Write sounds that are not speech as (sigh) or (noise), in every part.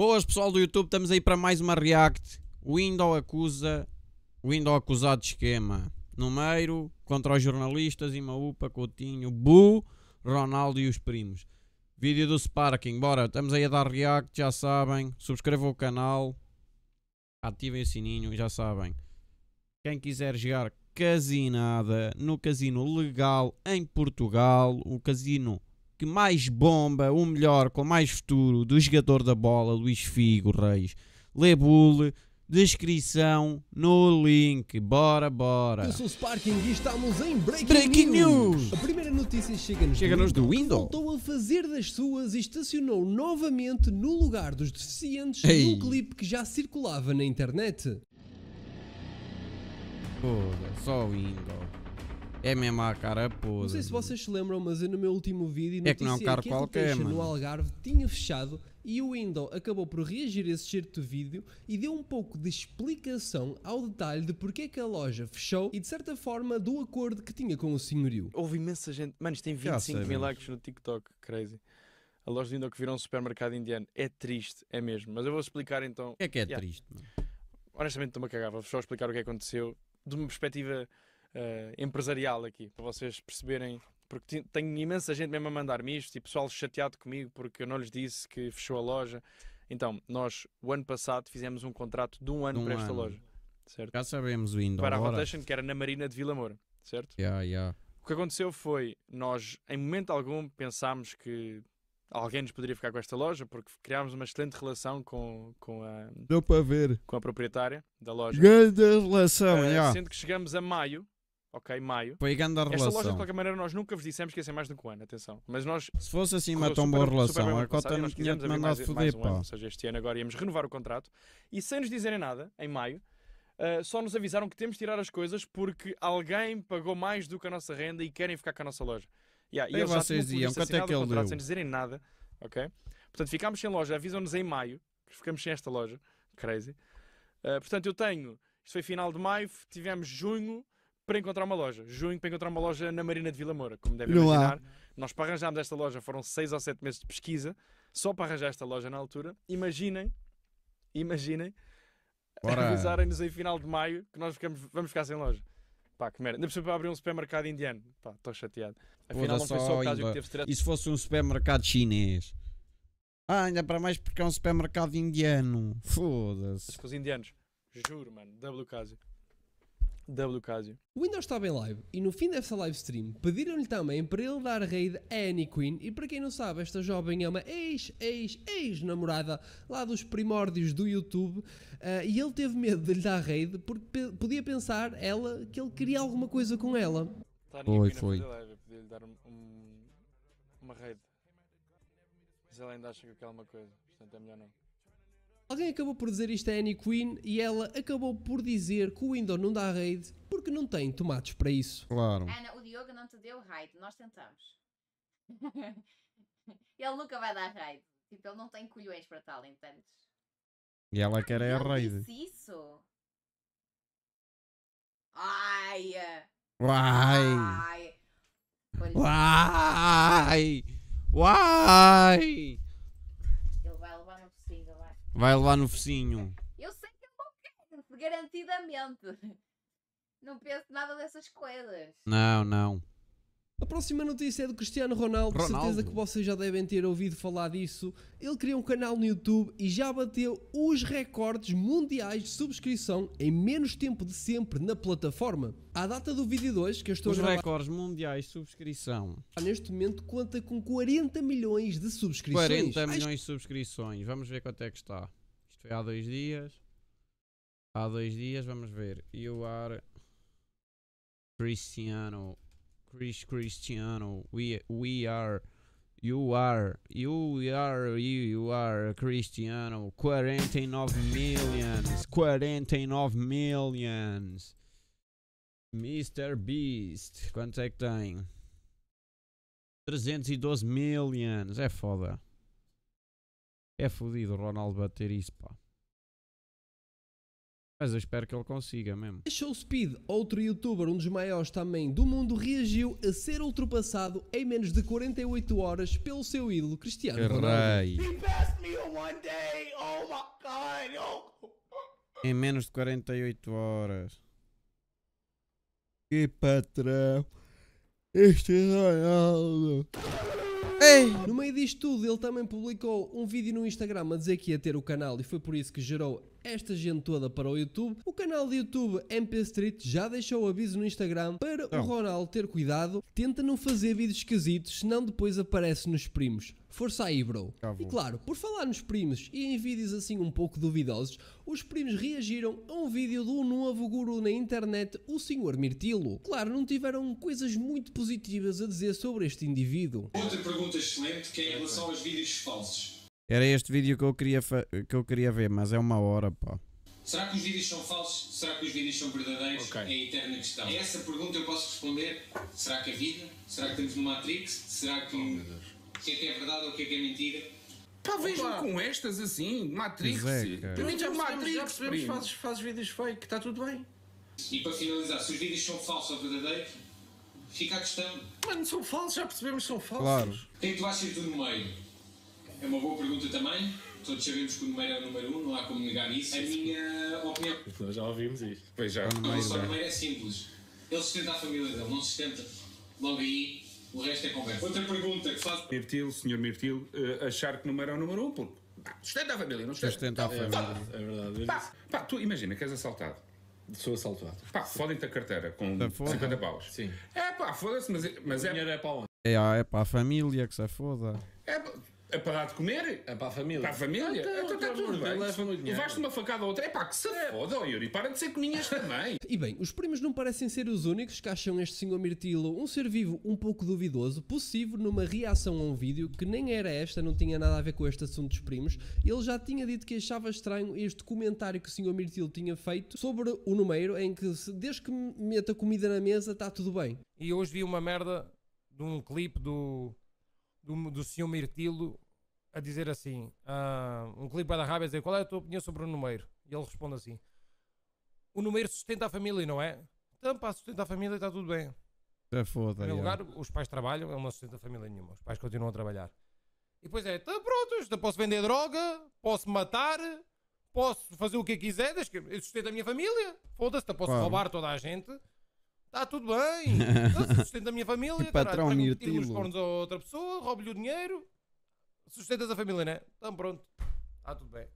Boas pessoal do YouTube, estamos aí para mais uma React. Windows acusa, Windows acusado de esquema. Numeiro contra os jornalistas, Imaupa, Coutinho, Bu, Ronaldo e os primos. Vídeo do Sparking, bora, estamos aí a dar React, já sabem. Subscrevam o canal, ativem o sininho, já sabem. Quem quiser jogar casinada no casino legal em Portugal, o casino que mais bomba, o melhor, com mais futuro do jogador da bola, Luís Figo Reis. Lebule, descrição no link. Bora, bora. Eu sou o Sparking e estamos em Breaking, Breaking news. news. A primeira notícia chega-nos chega do, do Windows. Voltou a fazer das suas e estacionou novamente no lugar dos deficientes Ei. um clipe que já circulava na internet. Pô, só o Windows. É mesmo a cara pose. Não sei se vocês se lembram, mas eu no meu último vídeo é que não é um é carro que qualquer, mano. no Algarve tinha fechado e o Windows acabou por reagir a esse certo vídeo e deu um pouco de explicação ao detalhe de porque é que a loja fechou e de certa forma do acordo que tinha com o senhorio. Houve imensa gente. Mano, isto tem 25 mil likes no TikTok, crazy. A loja de Windows que virou um supermercado indiano. É triste, é mesmo. Mas eu vou explicar então. é que é yeah. triste, mano? Honestamente, estou-me a cagar. Vou só explicar o que aconteceu de uma perspectiva uh, empresarial aqui, para vocês perceberem. Porque tenho imensa gente mesmo a mandar-me isto e tipo, pessoal chateado comigo porque eu não lhes disse que fechou a loja. Então, nós, o ano passado, fizemos um contrato de um ano de um para esta ano. loja. Certo? Já sabemos o Indo. Para a Rotation, que era na Marina de Vila Moura. Certo? Yeah, yeah. O que aconteceu foi, nós, em momento algum, pensámos que alguém nos poderia ficar com esta loja, porque criámos uma excelente relação com, com a. Deu para ver. Com a proprietária da loja. Grande relação, uh, eh, yeah. Sendo que chegamos a maio ok? Maio. Pegando a Esta relação. loja, de qualquer maneira, nós nunca vos dissemos que ia ser mais do que um ano, atenção. Mas nós. Se fosse assim uma tão boa relação, a cota não tínhamos a mandar foder, um pá. Ou seja, este ano agora íamos renovar o contrato e sem nos dizerem nada, em maio. Uh, só nos avisaram que temos de tirar as coisas porque alguém pagou mais do que a nossa renda e querem ficar com a nossa loja. Yeah, e eles vocês iam, quanto é que ele deu? Sem dizerem nada, ok? Portanto, ficámos sem loja, avisam-nos em maio que ficamos sem esta loja. Crazy. Uh, portanto, eu tenho, isto foi final de maio, tivemos junho, para encontrar uma loja. Junho para encontrar uma loja na Marina de Vila Moura, como devem Não imaginar. Há. Nós para arranjarmos esta loja foram seis ou sete meses de pesquisa, só para arranjar esta loja na altura. Imaginem, imaginem, (laughs) avisarem-nos em final de maio que nós ficamos, vamos ficar sem loja. Pá, que merda. Ainda precisa para abrir um supermercado indiano. Pá, estou chateado. Afinal, não foi só o caso que teve stress. E se fosse um supermercado chinês? Ah, ainda para mais porque é um supermercado indiano. Foda-se. Com os indianos. Juro, mano. W Casio. W Casio. O Windows estava em live e no fim dessa live stream pediram-lhe também para ele dar raid a Annie Queen e para quem não sabe, esta jovem é uma ex, ex, ex-namorada lá dos primórdios do YouTube uh, e ele teve medo de lhe dar raid porque pe podia pensar ela que ele queria alguma coisa com ela. Tá, foi, foi. Podia-lhe dar um, um, uma raid. Mas ela ainda acha que é alguma coisa, portanto é melhor não. Alguém acabou por dizer isto a Annie Queen e ela acabou por dizer que o Windows não dá raid porque não tem tomates para isso. Claro. Ana, o Diogo não te deu raid, nós tentamos. (laughs) ele nunca vai dar raid. Tipo, ele não tem colhões para tal, entendes? E ela ah, quer é a raid. isso? Ai! Ah. Uai! Uai. Uai! Uai! Vai levar no focinho. Eu sei que eu não quero, garantidamente. Não penso nada dessas coisas. Não, não. A próxima notícia é do Cristiano Ronaldo, Ronaldo. certeza que vocês já devem ter ouvido falar disso. Ele criou um canal no YouTube e já bateu os recordes mundiais de subscrição em menos tempo de sempre na plataforma. À data do vídeo 2, que eu estou os a gravar... recordes mundiais de subscrição. Neste momento conta com 40 milhões de subscrições. 40 milhões de subscrições, vamos ver quanto é que está. Isto foi há dois dias. Há dois dias, vamos ver. You are Cristiano Chris Cristiano, we, we are, you are, you are, you are Cristiano, 49 millions, 49 millions. Mr. Beast, quanto é que tem? 312 millions, é foda. É fodido o Ronaldo bater isso, pá. Mas eu espero que ele consiga mesmo. Show Speed, outro youtuber, um dos maiores também do mundo, reagiu a ser ultrapassado em menos de 48 horas pelo seu ídolo Cristiano Carai. Ronaldo. Oh oh. Em menos de 48 horas. Que patrão. Este é Ronaldo. Ei. No meio disto tudo, ele também publicou um vídeo no Instagram a dizer que ia ter o canal e foi por isso que gerou esta gente toda para o YouTube, o canal de YouTube MP Street já deixou o aviso no Instagram para o Ronaldo ter cuidado, tenta não fazer vídeos esquisitos, senão depois aparece nos primos. Força aí, bro. e claro, por falar nos primos e em vídeos assim um pouco duvidosos, os primos reagiram a um vídeo do novo guru na internet, o Sr. Mirtilo. Claro, não tiveram coisas muito positivas a dizer sobre este indivíduo. Outra pergunta excelente que é em relação aos vídeos falsos. Era este vídeo que eu queria, que eu queria ver, mas é uma hora, pá. Será que os vídeos são falsos? Será que os vídeos são verdadeiros? Okay. É a eterna questão. A é essa pergunta eu posso responder: será que é vida? Será que estamos no Matrix? Será que. Oh, o que é que é verdade ou o que é que é mentira? Talvez não com estas assim, Matrix. Também é, é já, Matrix, já percebemos fazes, fazes vídeos fake, está tudo bem. E para finalizar, se os vídeos são falsos ou verdadeiros, fica a questão. Mano, são falsos, já percebemos que são falsos. Claro. Quem tu achas do meio? É uma boa pergunta também. Todos sabemos que o número é o número 1, um, não há como negar isso. A minha opinião. Nós então já ouvimos isto. Pois já. A relação número é, é simples. Ele sustenta a família dele, não sustenta. Logo aí, o resto é conversa. Outra pergunta que faz. Mirtil, senhor Mirtil, eh, achar que o número é o número 1, um, porque. Sustenta a família, não sustenta. Sustenta a eh, família. É, verdade. É pá, pá, tu imagina que és assaltado sou assaltado. Pá, fodem-te a carteira com tá 50 paus. Sim. É pá, foda-se, mas, é, mas o é. dinheiro é para onde? É, é para a família que se foda. É, é para dar de comer? É para a família. Para a família? Então, então está tudo bem. Levaste uma facada ou outra. É pá, que se é. foda, oh, Yuri. Para de ser coninhas (laughs) também. e bem, os primos não parecem ser os únicos que acham este senhor Mirtilo um ser vivo um pouco duvidoso, possível numa reação a um vídeo que nem era esta, não tinha nada a ver com este assunto dos primos. Ele já tinha dito que achava estranho este comentário que o senhor Mirtilo tinha feito sobre o número em que desde que meta comida na mesa está tudo bem. E hoje vi uma merda de um clipe do do, do senhor Mirtilo a dizer assim: uh, um clipe da Rábia a dizer qual é a tua opinião sobre o número? E ele responde assim: o número sustenta a família, não é? Tampa então, sustenta a família e está tudo bem. É foda, em lugar, os pais trabalham, ele não sustenta a família nenhuma, os pais continuam a trabalhar. E depois é, tá pronto, posso vender droga, posso matar, posso fazer o que quiser, desde eu sustento a minha família, foda-se, então posso claro. roubar toda a gente, Está tudo bem. Eu (laughs) sustento a minha família. Tipo, é e patrão caralho, tiro os cornos a outra pessoa, roubo-lhe o dinheiro. Sustentas a família, né? Então pronto. Está tudo bem.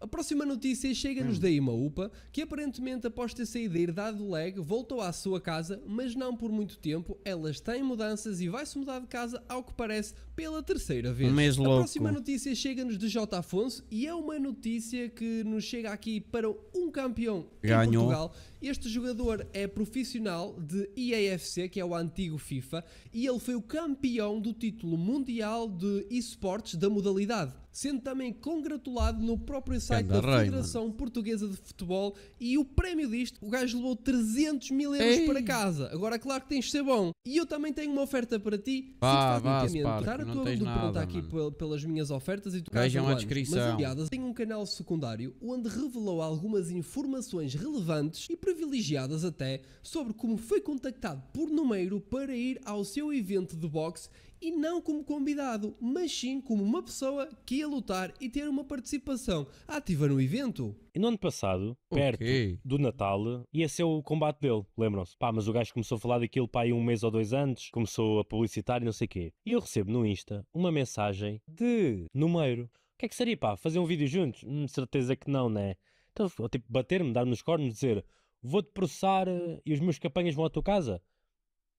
A próxima notícia chega-nos hum. da Imaupa que aparentemente após ter saído da herdade do leg, voltou à sua casa, mas não por muito tempo. Ela está em mudanças e vai-se mudar de casa, ao que parece, pela terceira vez. mês louco. A próxima notícia chega-nos de J. Afonso e é uma notícia que nos chega aqui para um campeão Ganhou. em Portugal este jogador é profissional de EAFC, que é o antigo FIFA, e ele foi o campeão do título mundial de esportes da modalidade, sendo também congratulado no próprio site da Federação mano. Portuguesa de Futebol. E o prémio disto, o gajo levou 300 mil euros Ei. para casa. Agora, claro que tens de ser bom. E eu também tenho uma oferta para ti. Vá, vá, Estar Não tens nada aqui pelas minhas ofertas e tu Vejam é a descrição. Mas, aliás, tem um canal secundário onde revelou algumas informações relevantes e privilegiadas até, sobre como foi contactado por Numeiro para ir ao seu evento de boxe e não como convidado, mas sim como uma pessoa que ia lutar e ter uma participação ativa no evento. E no ano passado, perto okay. do Natal, ia ser o combate dele, lembram-se? Pá, mas o gajo começou a falar daquilo pá, aí um mês ou dois antes, começou a publicitar e não sei o quê. E eu recebo no Insta uma mensagem de Numeiro. O que é que seria, pá? Fazer um vídeo juntos? Hum, certeza que não, né? Então, tipo, bater-me, dar-me nos cornos, dizer vou-te processar eh, e os meus campanhas vão à tua casa?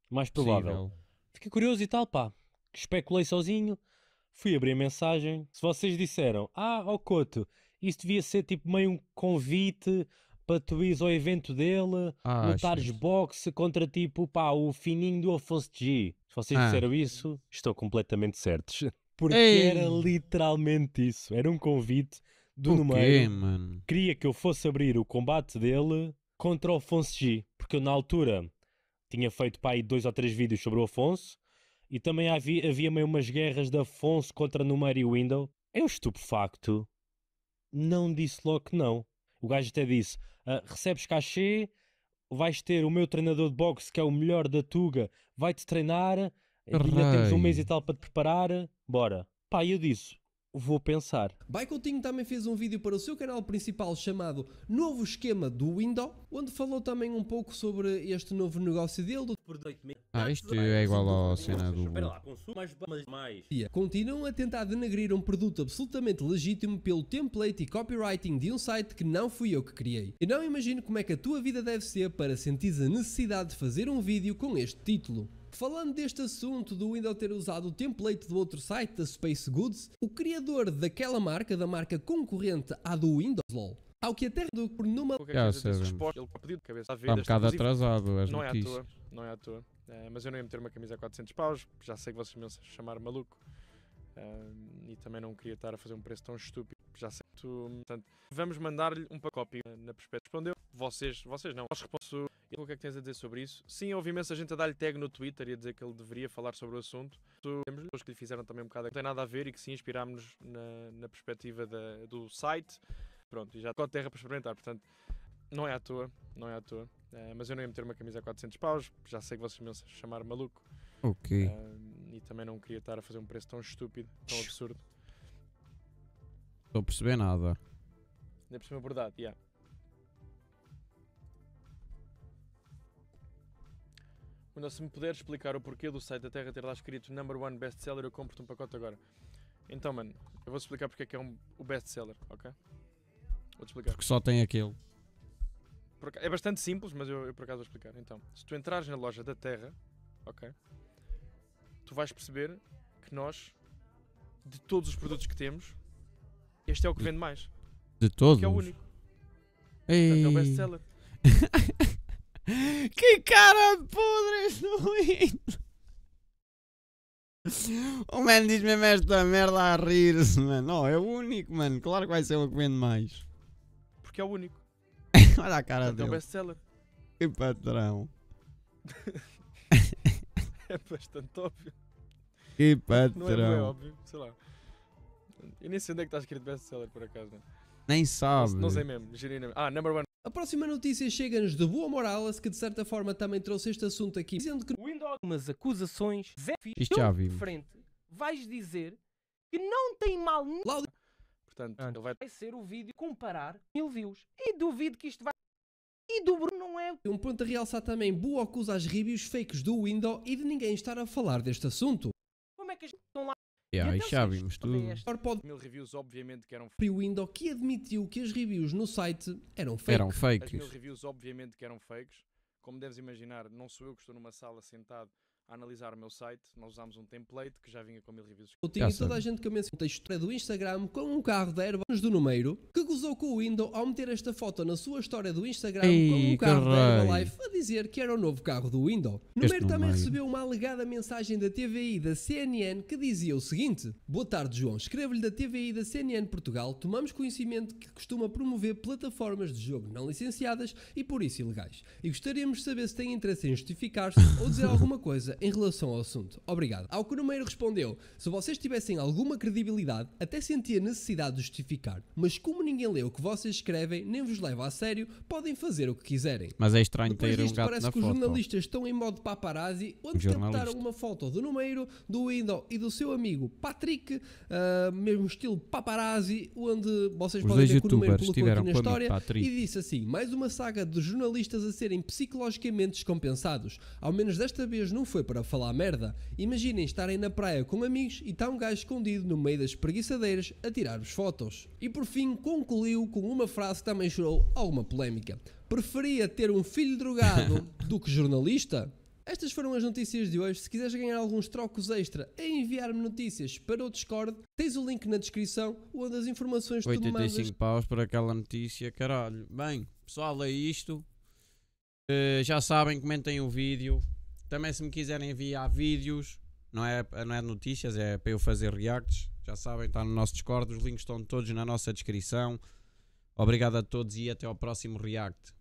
Mais provável. Fiquei curioso e tal, pá. Especulei sozinho, fui abrir a mensagem. Se vocês disseram, ah, ó oh Coto, isso devia ser tipo meio um convite para tu ires ao evento dele, ah, lutares boxe contra tipo, pá, o fininho do Afonso G. Se vocês ah. disseram isso, estou completamente certos. (laughs) Porque Ei. era literalmente isso. Era um convite do Por Numeiro. Quê, mano? Queria que eu fosse abrir o combate dele contra o Afonso G, porque eu na altura tinha feito para aí dois ou três vídeos sobre o Afonso e também havia, havia meio umas guerras de Afonso contra Numeri Window. Eu, é estupefacto, não disse logo que não. O gajo até disse: ah, recebes cachê, vais ter o meu treinador de boxe, que é o melhor da Tuga, vai-te treinar, ainda temos um mês e tal para te preparar, bora. Pá, eu disse: vou pensar. Baicotinho também fez um vídeo para o seu canal principal chamado Novo Esquema do Window, onde falou também um pouco sobre este novo negócio dele. Ah, isto é igual ao cena do... Continuam a tentar denegrir um produto absolutamente legítimo pelo template e copywriting de um site que não fui eu que criei. E não imagino como é que a tua vida deve ser para sentir a necessidade de fazer um vídeo com este título. Falando deste assunto do Windows ter usado o template do outro site, da Space Goods, o criador daquela marca, da marca concorrente à do Windows, LOL, ao que até do por numa... Qualquer resposta, ele pediu de cabeça à Está um bocado atrasado as não notícias. É à tua, não é à toa. Eh, mas eu não ia meter uma camisa a 400 paus, já sei que vocês me iam chamar maluco. Eh, e também não queria estar a fazer um preço tão estúpido, já sei que tu... Portanto, vamos mandar-lhe um pacote na perspectiva. Respondeu, vocês, vocês não. Nós e o que é que tens a dizer sobre isso? Sim, houve imensa gente a dar-lhe tag no Twitter e a dizer que ele deveria falar sobre o assunto. Temos pessoas que lhe fizeram também um bocado que não tem nada a ver e que se inspirámos na, na perspectiva da, do site. Pronto, e já a terra para experimentar, portanto, não é à toa, não é à toa. Uh, mas eu não ia meter uma camisa a 400 paus, já sei que vocês me chamar maluco. Ok. Uh, e também não queria estar a fazer um preço tão estúpido, tão absurdo. Não estou a perceber nada. Ainda percebi a verdade, yeah. Quando se me puder explicar o porquê do site da Terra ter lá escrito Number One Best Seller, eu compro-te um pacote agora. Então, mano, eu vou-te explicar porque é que é um, o best seller, ok? Vou-te explicar. Porque só tem aquele. Por, é bastante simples, mas eu, eu por acaso vou explicar. Então, se tu entrares na loja da Terra, ok? Tu vais perceber que nós, de todos os produtos que temos, este é o que de, vende mais. De todos? Que é o único. Ei. Portanto, é o best seller. (laughs) Que cara podre estou (laughs) é indo! O man diz mesmo esta merda a rir-se, mano. Não, oh, é o único, mano. Claro que vai ser o que vende mais. Porque é o único. (laughs) Olha a cara Porque é dele. É o best-seller. Que patrão. (laughs) é bastante óbvio. Que patrão. Não é, não óbvio, sei lá. Eu nem sei onde é que está escrito best-seller, por acaso, mano. Nem sabe. Não, sei mesmo, Ah, number one. A próxima notícia chega-nos de Boa Morales, que de certa forma também trouxe este assunto aqui, dizendo que Windows, umas acusações, Zé Filho, Isto já frente, vais dizer que não tem mal Portanto, ele vai... vai ser o vídeo comparar mil views. E duvido que isto vai... E do Bruno não é... Um ponto a realçar também, Boa acusa as reviews fakes do Windows e de ninguém estar a falar deste assunto. Yeah, então, e aí já vimos tudo. Pode... Mil reviews, obviamente, que eram Window que admitiu que as reviews no site eram fakes. Eram fakes. As mil reviews, obviamente, que eram fakes. Como deves imaginar, não sou eu que estou numa sala sentado a analisar o meu site, nós usámos um template que já vinha com mil reviews. Eu tinha toda a gente que mencionou um texto do Instagram com um carro da Airbus do Numeiro que gozou com o Windows ao meter esta foto na sua história do Instagram Ei, com um carro carai. da Herbalife a dizer que era o novo carro do Windows. Numeiro também recebeu uma alegada mensagem da TVI da CNN que dizia o seguinte: Boa tarde, João. Escrevo-lhe da TVI da CNN Portugal. Tomamos conhecimento que costuma promover plataformas de jogo não licenciadas e por isso ilegais. E gostaríamos de saber se tem interesse em justificar-se ou dizer (laughs) alguma coisa em relação ao assunto. Obrigado. Ao que o número respondeu: se vocês tivessem alguma credibilidade, até sentia necessidade de justificar, mas como ninguém lê o que vocês escrevem, nem vos leva a sério, podem fazer o que quiserem. Mas é estranho Depois ter disto, um gato parece que os jornalistas estão em modo paparazzi, onde Jornalista. captaram uma foto do número, do Window e do seu amigo Patrick, uh, mesmo estilo paparazzi, onde vocês os podem ver que o número colocou aqui na história e disse assim: mais uma saga de jornalistas a serem psicologicamente descompensados. Ao menos desta vez não foi para falar merda. Imaginem estarem na praia com amigos e está um gajo escondido no meio das preguiçadeiras a tirar-vos fotos. E por fim concluiu com uma frase que também gerou alguma polémica. Preferia ter um filho drogado (laughs) do que jornalista? Estas foram as notícias de hoje. Se quiseres ganhar alguns trocos extra a enviar-me notícias para o Discord, tens o link na descrição onde as informações 85 paus por aquela notícia, caralho. Bem, pessoal, é isto. Uh, já sabem, comentem o vídeo. Também se me quiserem enviar vídeos, não é, não é notícias, é para eu fazer reacts. Já sabem, está no nosso Discord, os links estão todos na nossa descrição. Obrigado a todos e até ao próximo react.